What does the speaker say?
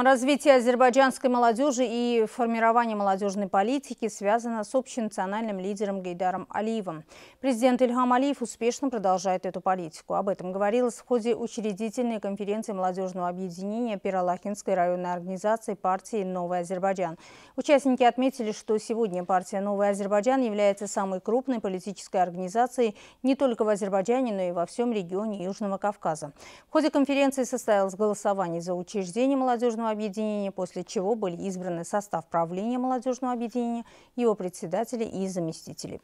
Развитие азербайджанской молодежи и формирование молодежной политики связано с общенациональным лидером Гейдаром Алиевым. Президент Ильхам Алиев успешно продолжает эту политику. Об этом говорилось в ходе учредительной конференции молодежного объединения Пиролахинской районной организации партии «Новый Азербайджан». Участники отметили, что сегодня партия «Новый Азербайджан» является самой крупной политической организацией не только в Азербайджане, но и во всем регионе Южного Кавказа. В ходе конференции состоялось голосование за учреждение молодежного молодежного объединения, после чего были избраны состав правления молодежного объединения, его председатели и заместители.